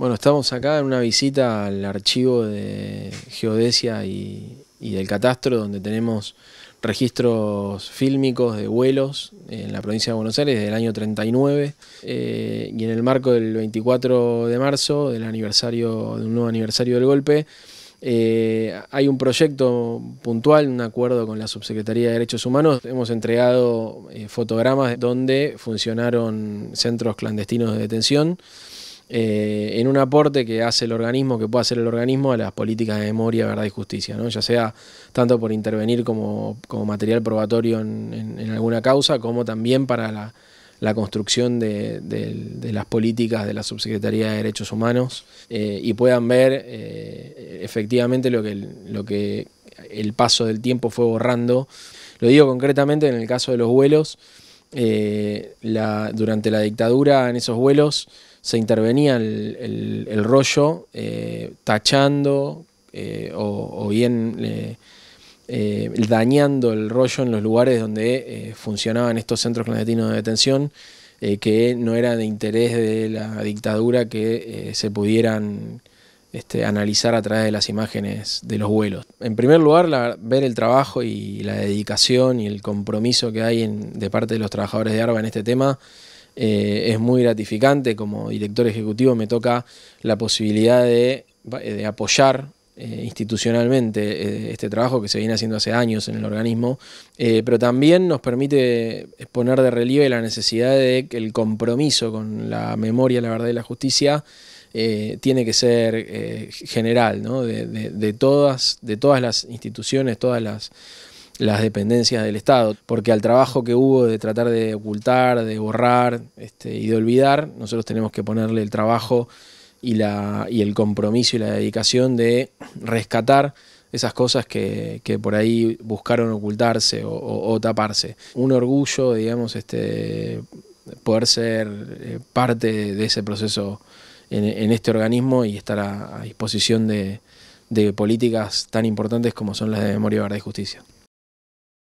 Bueno, estamos acá en una visita al archivo de geodesia y, del catastro, donde tenemos registros fílmicos de vuelos en la provincia de Buenos Aires desde el año 39 eh, y en el marco del 24 de marzo, del aniversario, de un nuevo aniversario del golpe, eh, hay un proyecto puntual, un acuerdo con la Subsecretaría de Derechos Humanos. Hemos entregado eh, fotogramas donde funcionaron centros clandestinos de detención eh, en un aporte que hace el organismo, que puede hacer el organismo a las políticas de memoria, verdad y justicia, ya sea tanto por intervenir como, material probatorio en, alguna causa, como también para la, construcción de, las políticas de la Subsecretaría de Derechos Humanos eh, y puedan ver eh, efectivamente lo que, el, lo que el paso del tiempo fue borrando. Lo digo concretamente en el caso de los vuelos, durante la dictadura en esos vuelos, se intervenía el, rollo eh, tachando eh, o, bien eh, dañando el rollo en los lugares donde funcionaban estos centros clandestinos de detención, que no era de interés de la dictadura que se pudieran este, analizar a través de las imágenes de los vuelos. En primer lugar, ver el trabajo y la dedicación y el compromiso que hay de parte de los trabajadores de ARBA en este tema eh, es muy gratificante, como director ejecutivo me toca la posibilidad de, apoyar eh, institucionalmente eh, este trabajo que se viene haciendo hace años en el organismo, pero también nos permite poner de relieve la necesidad de que el compromiso con la memoria, la verdad y la justicia tiene que ser general, de, todas, de todas las instituciones, todas las las dependencias del Estado, porque al trabajo que hubo de tratar de ocultar, de borrar este, y de olvidar, nosotros tenemos que ponerle el trabajo y, la, y el compromiso y la dedicación de rescatar esas cosas que, por ahí buscaron ocultarse o, taparse. Un orgullo, digamos, este, poder ser eh, parte de ese proceso en, este organismo y estar a, disposición de, de políticas tan importantes como son las de memoria, verdad y justicia.